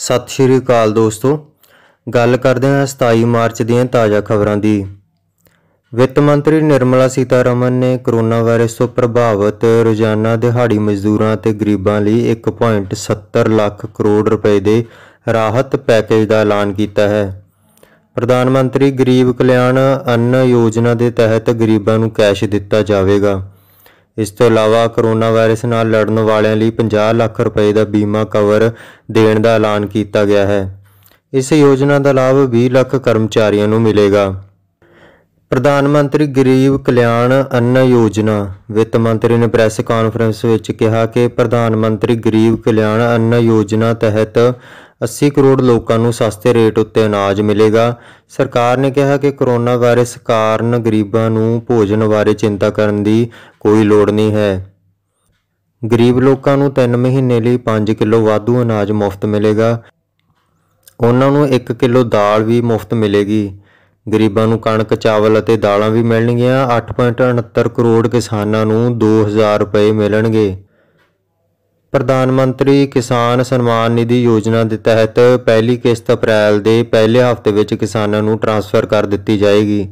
ਸਤਿ ਸ਼੍ਰੀ ਅਕਾਲ ਦੋਸਤੋ ਗੱਲ ਕਰਦੇ ਹਾਂ 27 ਮਾਰਚ ਦੀਆਂ ਤਾਜ਼ਾ ਖਬਰਾਂ ਦੀ ਵਿੱਤ ਮੰਤਰੀ ਨਿਰਮਲਾ ਸੀਤਾਰਮਨ ਨੇ ਕੋਰੋਨਾ ਵਾਇਰਸ ਤੋਂ ਪ੍ਰਭਾਵਿਤ ਰੋਜ਼ਾਨਾ ਦਿਹਾੜੀ ਮਜ਼ਦੂਰਾਂ ਤੇ ਗਰੀਬਾਂ ਲਈ 1.70 ਲੱਖ ਕਰੋੜ ਰੁਪਏ ਦੇ ਰਾਹਤ ਪੈਕੇਜ ਦਾ ਐਲਾਨ ਕੀਤਾ ਹੈ ਪ੍ਰਧਾਨ ਮੰਤਰੀ ਗਰੀਬ ਕਲਿਆਣ ਅੰਨ ਯੋਜਨਾ ਦੇ ਤਹਿਤ ਗਰੀਬਾਂ ਨੂੰ ਕੈਸ਼ ਦਿੱਤਾ ਜਾਵੇਗਾ ਇਸ ਤੋਂ ਇਲਾਵਾ ਕੋਰੋਨਾ ਵਾਇਰਸ ਨਾਲ ਲੜਨ ਵਾਲਿਆਂ ਲਈ 50 ਲੱਖ ਰੁਪਏ ਦਾ ਬੀਮਾ ਕਵਰ ਦੇਣ ਦਾ ਐਲਾਨ ਕੀਤਾ ਗਿਆ ਹੈ ਇਸ ਯੋਜਨਾ ਦਾ ਲਾਭ 20 ਲੱਖ ਕਰਮਚਾਰੀਆਂ ਨੂੰ ਮਿਲੇਗਾ ਪ੍ਰਧਾਨ ਮੰਤਰੀ ਗਰੀਬ ਕਲਿਆਣ ਅੰਨ ਯੋਜਨਾ ਵਿੱਤ ਮੰਤਰੀ ਨੇ ਪ੍ਰੈਸ ਕਾਨਫਰੰਸ ਵਿੱਚ ਕਿਹਾ ਕਿ ਪ੍ਰਧਾਨ ਮੰਤਰੀ ਗਰੀਬ ਕਲਿਆਣ ਅੰਨ ਯੋਜਨਾ ਤਹਿਤ 80 ਕਰੋੜ ਲੋਕਾਂ ਨੂੰ ਸਸਤੇ ਰੇਟ ਉੱਤੇ ਅਨਾਜ ਮਿਲੇਗਾ ਸਰਕਾਰ ਨੇ ਕਿਹਾ ਕਿ ਕੋਰੋਨਾ ਵਾਇਰਸ ਕਾਰਨ ਗਰੀਬਾਂ ਨੂੰ ਭੋਜਨ ਬਾਰੇ ਚਿੰਤਾ ਕਰਨ ਦੀ ਕੋਈ ਲੋੜ ਨਹੀਂ ਹੈ ਗਰੀਬ ਲੋਕਾਂ ਨੂੰ 3 ਮਹੀਨੇ ਲਈ 5 ਕਿਲੋ ਵਾਧੂ ਅਨਾਜ ਮੁਫਤ ਮਿਲੇਗਾ ਉਹਨਾਂ ਨੂੰ 1 ਕਿਲੋ ਦਾਲ ਵੀ ਮੁਫਤ ਮਿਲੇਗੀ ਗਰੀਬਾਂ ਨੂੰ ਕਣਕ ਚਾਵਲ ਅਤੇ ਦਾਲਾਂ ਵੀ ਮਿਲਣਗੀਆਂ 8.69 ਕਰੋੜ ਕਿਸਾਨਾਂ ਨੂੰ 2000 ਰੁਪਏ ਮਿਲਣਗੇ ਪ੍ਰਧਾਨ ਮੰਤਰੀ ਕਿਸਾਨ ਸਨਮਾਨ ਨਿਧੀ ਯੋਜਨਾ ਦੇ ਤਹਿਤ ਪਹਿਲੀ ਕਿਸ਼ਤ ਅਪ੍ਰੈਲ ਦੇ ਪਹਿਲੇ ਹਫ਼ਤੇ ਵਿੱਚ ਕਿਸਾਨਾਂ ਨੂੰ ਟ੍ਰਾਂਸਫਰ ਕਰ ਦਿੱਤੀ ਜਾਏਗੀ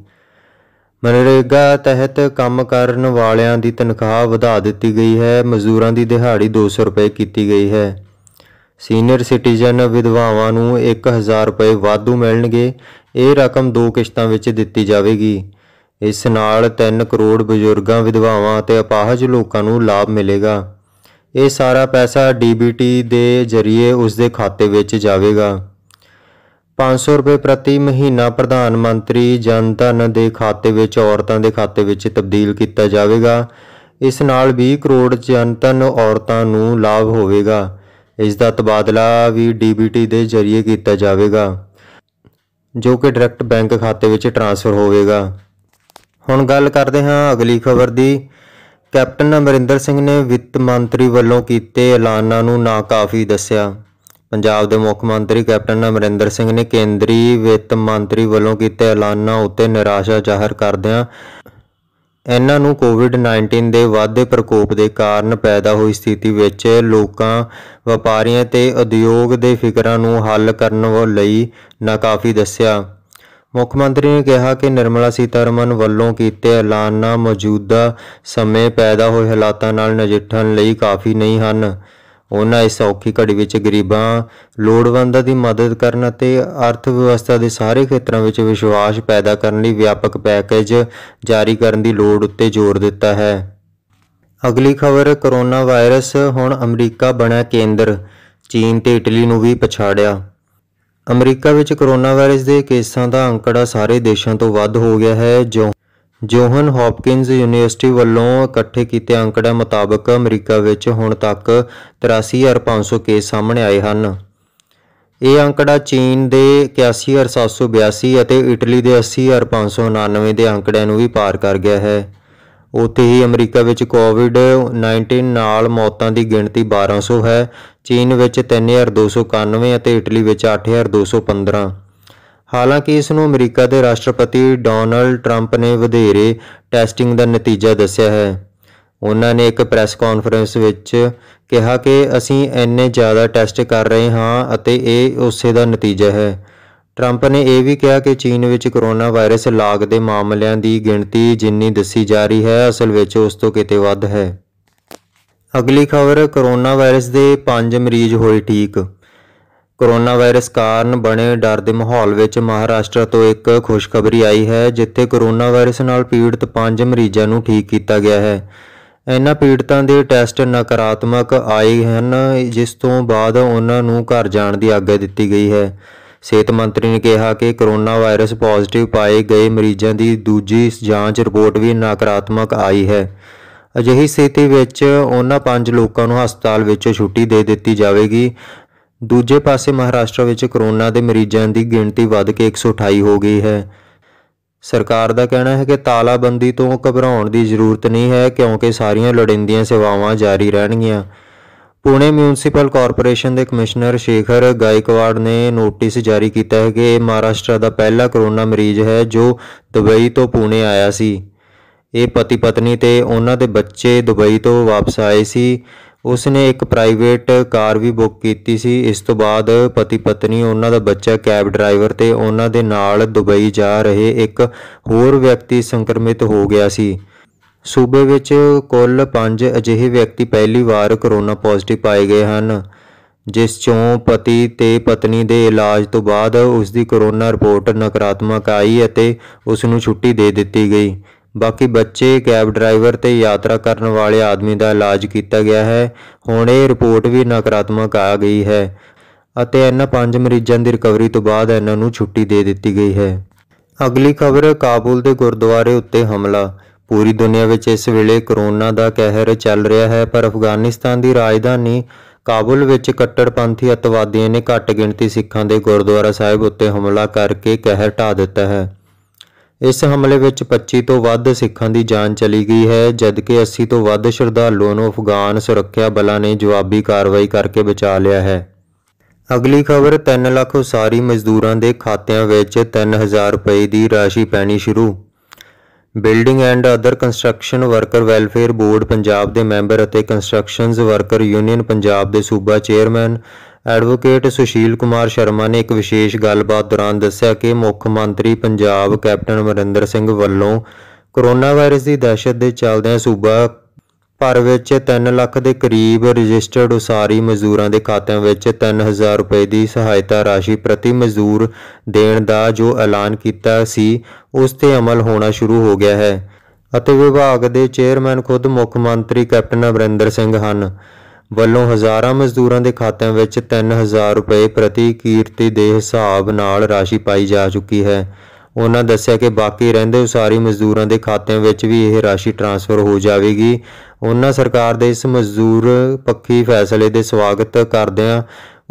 ਮਨਰੇਗਾ ਤਹਿਤ ਕੰਮ ਕਰਨ ਵਾਲਿਆਂ ਦੀ ਤਨਖਾਹ ਵਧਾ ਦਿੱਤੀ ਗਈ ਹੈ ਮਜ਼ਦੂਰਾਂ ਦੀ ਦਿਹਾੜੀ 200 ਰੁਪਏ ਕੀਤੀ ਗਈ ਹੈ ਸੀਨੀਅਰ ਸਿਟੀਜ਼ਨ ਵਿਧਵਾਵਾਂ ਨੂੰ 1000 ਰੁਪਏ ਵਾਧੂ ਮਿਲਣਗੇ ਇਹ ਰਕਮ ਦੋ ਕਿਸ਼ਤਾਂ ਵਿੱਚ ਦਿੱਤੀ ਜਾਵੇਗੀ ਇਸ ਨਾਲ 3 ਕਰੋੜ ਬਜ਼ੁਰਗਾਂ ਵਿਧਵਾਵਾਂ ਅਤੇ ਅਪਾਹਜ ਲੋਕਾਂ ਨੂੰ ਲਾਭ ਮਿਲੇਗਾ ਇਹ ਸਾਰਾ ਪੈਸਾ ਡੀਬੀਟੀ ਦੇ ਜ਼ਰੀਏ ਉਸ ਦੇ ਖਾਤੇ ਵਿੱਚ ਜਾਵੇਗਾ 500 ਰੁਪਏ ਪ੍ਰਤੀ ਮਹੀਨਾ ਪ੍ਰਧਾਨ ਮੰਤਰੀ ਜਨ ਧਨ ਦੇ ਖਾਤੇ ਵਿੱਚ ਔਰਤਾਂ ਦੇ ਖਾਤੇ ਵਿੱਚ ਤਬਦੀਲ ਕੀਤਾ ਜਾਵੇਗਾ ਇਸ ਨਾਲ 20 ਕਰੋੜ ਜਨ ਧਨ ਔਰਤਾਂ ਨੂੰ ਲਾਭ ਹੋਵੇਗਾ ਇਸ ਦਾ ਤਬਾਦਲਾ ਵੀ ਡੀਬੀਟੀ ਦੇ ਜ਼ਰੀਏ ਕੀਤਾ ਜਾਵੇਗਾ ਜੋ ਕਿ ਡਾਇਰੈਕਟ ਬੈਂਕ ਖਾਤੇ ਵਿੱਚ ਟ੍ਰਾਂਸਫਰ ਹੋਵੇਗਾ ਹੁਣ ਗੱਲ ਕਰਦੇ ਹਾਂ ਅਗਲੀ ਖਬਰ ਦੀ ਕੈਪਟਨ ਅਮਰਿੰਦਰ ਸਿੰਘ ਨੇ ਵਿੱਤ ਮੰਤਰੀ ਵੱਲੋਂ ਕੀਤੇ ਐਲਾਨਾਂ ਨੂੰ ਨਾਕਾਫੀ ਦੱਸਿਆ ਪੰਜਾਬ ਦੇ ਮੁੱਖ ਮੰਤਰੀ ਕੈਪਟਨ ਅਮਰਿੰਦਰ ਸਿੰਘ ਨੇ ਕੇਂਦਰੀ ਵਿੱਤ ਮੰਤਰੀ ਵੱਲੋਂ ਕੀਤੇ ਐਲਾਨਾਂ ਉੱਤੇ ਨਿਰਾਸ਼ਾ ਜ਼ਾਹਰ ਕਰਦਿਆਂ ਇਹਨਾਂ ਨੂੰ ਕੋਵਿਡ-19 ਦੇ ਵਾਧੇ ਪ੍ਰਕੋਪ ਦੇ ਕਾਰਨ ਪੈਦਾ ਹੋਈ ਸਥਿਤੀ ਵਿੱਚ ਲੋਕਾਂ, ਵਪਾਰੀਆਂ ਤੇ ਉਦਯੋਗ ਦੇ ਫਿਕਰਾਂ ਨੂੰ ਹੱਲ ਕਰਨ ਲਈ ਨਾਕਾਫੀ ਦੱਸਿਆ। ਮੁੱਖ ਮੰਤਰੀ ਨੇ ਕਿਹਾ ਕਿ ਨਿਰਮਲਾ ਸੀਤਾਰਮਨ ਵੱਲੋਂ ਕੀਤੇ ਐਲਾਨਾਂ ਮੌਜੂਦਾ ਸਮੇਂ ਪੈਦਾ ਹੋਏ ਹਾਲਾਤਾਂ ਨਾਲ ਨਜਿੱਠਣ ਲਈ ਕਾਫੀ ਨਹੀਂ ਹਨ ਉਹਨਾਂ ਇਸ ਔਖੀ ਘੜੀ ਵਿੱਚ ਗਰੀਬਾਂ ਲੋੜਵੰਦਾਂ ਦੀ ਮਦਦ ਕਰਨ ਅਤੇ ਅਰਥ ਵਿਵਸਥਾ ਦੇ ਸਾਰੇ ਖੇਤਰਾਂ ਵਿੱਚ ਵਿਸ਼ਵਾਸ ਪੈਦਾ ਕਰਨ ਲਈ ਵਿਆਪਕ ਪੈਕੇਜ ਜਾਰੀ ਕਰਨ ਦੀ ਲੋੜ ਉੱਤੇ ਜ਼ੋਰ ਦਿੱਤਾ ਹੈ ਅਗਲੀ ਖਬਰ ਕੋਰੋਨਾ ਵਾਇਰਸ ਹੁਣ ਅਮਰੀਕਾ ਬਣਿਆ ਕੇਂਦਰ ਚੀਨ ਤੇ ਇਟਲੀ ਨੂੰ ਵੀ ਪਛਾੜਿਆ ਅਮਰੀਕਾ ਵਿੱਚ ਕੋਰੋਨਾ ਵਾਇਰਸ ਦੇ ਕੇਸਾਂ ਦਾ ਅੰਕੜਾ ਸਾਰੇ ਦੇਸ਼ਾਂ ਤੋਂ ਵੱਧ ਹੋ ਗਿਆ ਹੈ ਜੋ ਜੋਹਨ ਹੌਪਕਿੰਸ ਯੂਨੀਵਰਸਿਟੀ ਵੱਲੋਂ ਇਕੱਠੇ ਕੀਤੇ ਅੰਕੜਿਆਂ ਮੁਤਾਬਕ ਅਮਰੀਕਾ ਵਿੱਚ ਹੁਣ ਤੱਕ 83500 ਕੇਸ ਸਾਹਮਣੇ ਆਏ ਹਨ ਇਹ ਅੰਕੜਾ ਚੀਨ ਦੇ 81782 ਅਤੇ ਇਟਲੀ ਦੇ 80599 ਦੇ ਅੰਕੜਿਆਂ ਨੂੰ ਵੀ ਪਾਰ ਕਰ ਗਿਆ ਹੈ ਉੱਥੇ ਹੀ ਅਮਰੀਕਾ ਵਿੱਚ ਕੋਵਿਡ-19 ਨਾਲ ਮੌਤਾਂ ਦੀ ਗਿਣਤੀ 1200 ਹੈ ਚੀਨ ਵਿੱਚ 3291 ਅਤੇ ਇਟਲੀ ਵਿੱਚ 8215 ਹਾਲਾਂਕਿ ਇਸ ਨੂੰ ਅਮਰੀਕਾ ਦੇ ਰਾਸ਼ਟਰਪਤੀ ਡੋਨਲਡ ਟਰੰਪ ਨੇ ਵਧੇਰੇ ਟੈਸਟਿੰਗ ਦਾ ਨਤੀਜਾ ਦੱਸਿਆ ਹੈ ਉਹਨਾਂ ਨੇ ਇੱਕ ਪ੍ਰੈਸ ਕਾਨਫਰੰਸ ਵਿੱਚ ਕਿਹਾ ਕਿ ਅਸੀਂ ਇੰਨੇ ਜ਼ਿਆਦਾ ਟੈਸਟ ਕਰ ਰਹੇ ਹਾਂ ਅਤੇ ਇਹ ਉਸੇ ਦਾ ਨਤੀਜਾ ਹੈ ਟਰੰਪ ਨੇ ਇਹ ਵੀ ਕਿਹਾ ਕਿ ਚੀਨ ਵਿੱਚ ਕੋਰੋਨਾ ਵਾਇਰਸ ਲਾਗ ਦੇ ਮਾਮਲਿਆਂ ਦੀ ਗਿਣਤੀ ਜਿੰਨੀ ਦੱਸੀ ਜਾ ਰਹੀ ਹੈ ਅਸਲ ਵਿੱਚ ਉਸ ਤੋਂ ਕਿਤੇ ਵੱਧ ਹੈ ਅਗਲੀ ਖਬਰ ਕੋਰੋਨਾ ਵਾਇਰਸ ਦੇ 5 ਮਰੀਜ਼ ਹੋਏ ਠੀਕ ਕੋਰੋਨਾ ਵਾਇਰਸ ਕਾਰਨ ਬਣੇ ਡਰ ਦੇ ਮਾਹੌਲ ਵਿੱਚ ਮਹਾਰਾਸ਼ਟਰ ਤੋਂ ਇੱਕ ਖੁਸ਼ਖਬਰੀ ਆਈ ਹੈ ਜਿੱਥੇ ਕੋਰੋਨਾ ਵਾਇਰਸ ਨਾਲ ਪੀੜਤ 5 ਮਰੀਜ਼ਾਂ ਨੂੰ ਠੀਕ ਕੀਤਾ ਗਿਆ ਹੈ ਇਹਨਾਂ ਪੀੜਤਾਂ ਦੇ ਟੈਸਟ ਨਕਾਰਾਤਮਕ ਆਏ ਹਨ ਜਿਸ ਤੋਂ ਬਾਅਦ ਉਹਨਾਂ ਨੂੰ ਘਰ ਜਾਣ ਦੀ ਆਗਿਆ ਦਿੱਤੀ ਗਈ ਹੈ ਸਿਹਤ ਮੰਤਰੀ ਨੇ ਕਿਹਾ ਕਿ ਕੋਰੋਨਾ ਵਾਇਰਸ ਪੋਜ਼ਿਟਿਵ ਪਾਏ ਗਏ ਮਰੀਜ਼ਾਂ ਦੀ ਦੂਜੀ ਜਾਂਚ ਰਿਪੋਰਟ ਵੀ ਨਕਾਰਾਤਮਕ ਆਈ ਹੈ ਅਜਿਹੀ ਸਥਿਤੀ ਵਿੱਚ ਉਹਨਾਂ ਪੰਜ ਲੋਕਾਂ ਨੂੰ ਹਸਪਤਾਲ ਵਿੱਚੋਂ ਛੁੱਟੀ ਦੇ ਦਿੱਤੀ ਜਾਵੇਗੀ ਦੂਜੇ ਪਾਸੇ ਮਹਾਰਾਸ਼ਟਰ ਵਿੱਚ ਕੋਰੋਨਾ ਦੇ ਮਰੀਜ਼ਾਂ ਦੀ ਗਿਣਤੀ ਵੱਧ ਕੇ 128 ਹੋ ਗਈ ਹੈ ਸਰਕਾਰ ਦਾ ਕਹਿਣਾ ਹੈ ਕਿ ਤਾਲਾਬੰਦੀ ਤੋਂ ਘਬਰਾਉਣ ਦੀ ਜ਼ਰੂਰਤ ਨਹੀਂ ਹੈ ਕਿਉਂਕਿ ਸਾਰੀਆਂ ਲੋੜੀਂਦੀਆਂ ਸੇਵਾਵਾਂ ਜਾਰੀ ਰਹਿਣਗੀਆਂ ਪੁਣੇ ਮਿਊਨਿਸਪਲ ਕਾਰਪੋਰੇਸ਼ਨ ਦੇ ਕਮਿਸ਼ਨਰ ਸ਼ੇਖਰ ਗਾਇਕਵਾੜ ਨੇ ਨੋਟਿਸ ਜਾਰੀ ਕੀਤਾ ਹੈ ਕਿ ਇਹ ਮਹਾਰਾਸ਼ਟਰ ਦਾ ਪਹਿਲਾ ਕਰੋਨਾ ਮਰੀਜ਼ ਹੈ ਜੋ ਦੁਬਈ ਤੋਂ ਪੁਣੇ ਆਇਆ ਸੀ ਇਹ ਪਤੀ ਪਤਨੀ ਤੇ ਉਹਨਾਂ ਦੇ ਬੱਚੇ ਦੁਬਈ ਤੋਂ ਵਾਪਸ ਆਏ ਸੀ ਉਸ ਨੇ ਇੱਕ ਪ੍ਰਾਈਵੇਟ ਕਾਰ ਵੀ ਬੁੱਕ ਕੀਤੀ ਸੀ ਇਸ ਤੋਂ ਬਾਅਦ ਪਤੀ ਪਤਨੀ ਉਹਨਾਂ ਦਾ ਬੱਚਾ ਕੈਬ ਡਰਾਈਵਰ ਤੇ ਉਹਨਾਂ ਦੇ ਨਾਲ ਦੁਬਈ ਜਾ ਰਹੇ ਇੱਕ ਹੋਰ ਵਿਅਕਤੀ ਸੰਕਰਮਿਤ ਹੋ ਗਿਆ ਸੀ ਸੂਬੇ ਵਿੱਚ ਕੁੱਲ 5 ਅਜਿਹੇ ਵਿਅਕਤੀ ਪਹਿਲੀ ਵਾਰ ਕਰੋਨਾ ਪੋਜ਼ਿਟਿਵ ਪਾਏ ਗਏ ਹਨ ਜਿਸ ਚੋਂ ਪਤੀ ਤੇ ਪਤਨੀ ਦੇ ਇਲਾਜ ਤੋਂ ਬਾਅਦ ਉਸ ਦੀ ਕਰੋਨਾ ਰਿਪੋਰਟ ਨਕਾਰਾਤਮਕ ਆਈ ਅਤੇ ਉਸ ਨੂੰ ਛੁੱਟੀ ਦੇ ਦਿੱਤੀ ਗਈ ਬਾਕੀ ਬੱਚੇ ਕੈਬ ਡਰਾਈਵਰ ਤੇ ਯਾਤਰਾ ਕਰਨ ਵਾਲੇ ਆਦਮੀ ਦਾ ਇਲਾਜ ਕੀਤਾ ਗਿਆ ਹੈ ਹੁਣ ਇਹ ਰਿਪੋਰਟ ਵੀ ਨਕਾਰਾਤਮਕ ਆ ਗਈ ਹੈ ਅਤੇ ਇਹਨਾਂ ਪੰਜ ਮਰੀਜ਼ਾਂ ਦੀ ਰਿਕਵਰੀ ਤੋਂ ਬਾਅਦ ਇਹਨਾਂ ਨੂੰ ਛੁੱਟੀ ਦੇ ਦਿੱਤੀ ਗਈ ਹੈ ਅਗਲੀ ਖਬਰ ਕਾਬੁਲ ਦੇ ਗੁਰਦੁਆਰੇ ਉੱਤੇ ਹਮਲਾ ਪੂਰੀ ਦੁਨੀਆ ਵਿੱਚ ਇਸ ਵੇਲੇ ਕਰੋਨਾ ਦਾ ਕਹਿਰ ਚੱਲ ਰਿਹਾ ਹੈ ਪਰ ਅਫਗਾਨਿਸਤਾਨ ਦੀ ਰਾਜਧਾਨੀ ਕਾਬੁਲ ਵਿੱਚ ਕੱਟੜਪੰਥੀ ਅਤਵਾਦੀਆਂ ਨੇ ਘੱਟ ਗਿਣਤੀ ਸਿੱਖਾਂ ਦੇ ਗੁਰਦੁਆਰਾ ਸਾਹਿਬ ਉੱਤੇ ਹਮਲਾ ਕਰਕੇ ਕਹਿਰ ਢਾ ਦਿੱਤਾ ਹੈ ਇਸ ਹਮਲੇ ਵਿੱਚ 25 ਤੋਂ ਵੱਧ ਸਿੱਖਾਂ ਦੀ ਜਾਨ ਚਲੀ ਗਈ ਹੈ ਜਦਕਿ 80 ਤੋਂ ਵੱਧ ਸ਼ਰਧਾਲੂਆਂ ਨੂੰ ਅਫਗਾਨ ਸੁਰੱਖਿਆ ਬਲਾਂ ਨੇ ਜਵਾਬੀ ਕਾਰਵਾਈ ਕਰਕੇ ਬਚਾ ਲਿਆ ਹੈ ਅਗਲੀ ਖਬਰ 3 ਲੱਖ ਉਸਾਰੀ ਮਜ਼ਦੂਰਾਂ ਦੇ ਖਾਤਿਆਂ ਵਿੱਚ 3000 ਰੁਪਏ ਦੀ ਰਾਸ਼ੀ ਪੈਣੀ ਸ਼ੁਰੂ building and other construction worker welfare board Punjab ਦੇ ਮੈਂਬਰ ਅਤੇ ਕੰਸਟਰਕਸ਼ਨਜ਼ ਵਰਕਰ ਯੂਨੀਅਨ ਪੰਜਾਬ ਦੇ ਸੂਬਾ ਚੇਅਰਮੈਨ ਐਡਵੋਕੇਟ ਸੁਸ਼ੀਲ ਕੁਮਾਰ ਸ਼ਰਮਾ ਨੇ ਇੱਕ ਵਿਸ਼ੇਸ਼ ਗੱਲਬਾਤ ਦੌਰਾਨ ਦੱਸਿਆ ਕਿ ਮੁੱਖ ਮੰਤਰੀ ਪੰਜਾਬ ਕੈਪਟਨ ਅਮਰਿੰਦਰ ਸਿੰਘ ਵੱਲੋਂ ਕੋਰੋਨਾ ਵਾਇਰਸ ਦੀ ਦਹਿਸ਼ਤ ਦੇ ਚੱਲਦਿਆਂ ਸੂਬਾ ਭਰ ਵਿੱਚ 3 ਲੱਖ ਦੇ ਕਰੀਬ ਰਜਿਸਟਰਡ ਉਸਾਰੀ ਮਜ਼ਦੂਰਾਂ ਦੇ ਖਾਤਿਆਂ ਵਿੱਚ 3000 ਰੁਪਏ ਦੀ ਸਹਾਇਤਾ ਰਾਸ਼ੀ ਪ੍ਰਤੀ ਮਜ਼ਦੂਰ ਦੇਣ ਦਾ ਜੋ ਐਲਾਨ ਕੀਤਾ ਸੀ ਉਸ ਤੇ ਅਮਲ ਹੋਣਾ ਸ਼ੁਰੂ ਹੋ ਗਿਆ ਹੈ ਅਤੇ ਵਿਭਾਗ ਦੇ ਚੇਅਰਮੈਨ ਖੁਦ ਮੁੱਖ ਮੰਤਰੀ ਕੈਪਟਨ ਅਮਰਿੰਦਰ ਸਿੰਘ ਹਨ ਵੱਲੋਂ ਹਜ਼ਾਰਾਂ ਮਜ਼ਦੂਰਾਂ ਦੇ ਖਾਤਿਆਂ ਵਿੱਚ 3000 ਰੁਪਏ ਪ੍ਰਤੀ ਕੀਰਤੀ ਦੇ ਹਿਸਾਬ ਨਾਲ ਰਾਸ਼ੀ ਪਾਈ ਜਾ ਚੁੱਕੀ ਹੈ ਉਹਨਾਂ ਦੱਸਿਆ ਕਿ ਬਾਕੀ ਰਹਿੰਦੇ ਉਸਾਰੀ ਮਜ਼ਦੂਰਾਂ ਦੇ ਖਾਤਿਆਂ ਵਿੱਚ ਵੀ ਇਹ ਰਾਸ਼ੀ ਟ੍ਰਾਂਸਫਰ ਹੋ ਜਾਵੇਗੀ ਉਹਨਾਂ ਸਰਕਾਰ ਦੇ ਇਸ ਮਜ਼ਦੂਰ ਪੱਖੀ ਫੈਸਲੇ ਦੇ ਸਵਾਗਤ ਕਰਦਿਆਂ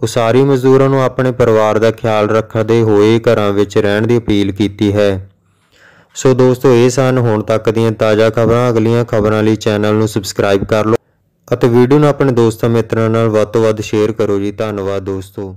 ਉਸਾਰੀ ਮਜ਼ਦੂਰਾਂ ਨੂੰ ਆਪਣੇ ਪਰਿਵਾਰ ਦਾ ਖਿਆਲ ਰੱਖਦੇ ਹੋਏ ਘਰਾਂ ਵਿੱਚ ਰਹਿਣ ਦੀ ਅਪੀਲ ਕੀਤੀ ਹੈ ਸੋ ਦੋਸਤੋ ਇਹ ਸਨ ਹੁਣ ਤੱਕ ਦੀਆਂ ਤਾਜ਼ਾ ਖਬਰਾਂ ਅਗਲੀਆਂ ਖਬਰਾਂ ਲਈ ਚੈਨਲ ਨੂੰ ਸਬਸਕ੍ਰਾਈਬ ਕਰ ਲਓ ਅਤੇ ਵੀਡੀਓ ਨੂੰ ਆਪਣੇ ਦੋਸਤਾਂ ਮਿੱਤਰਾਂ ਨਾਲ ਵੱਧ ਤੋਂ ਵੱਧ ਸ਼ੇਅਰ ਕਰੋ ਜੀ ਧੰਨਵਾਦ ਦੋਸਤੋ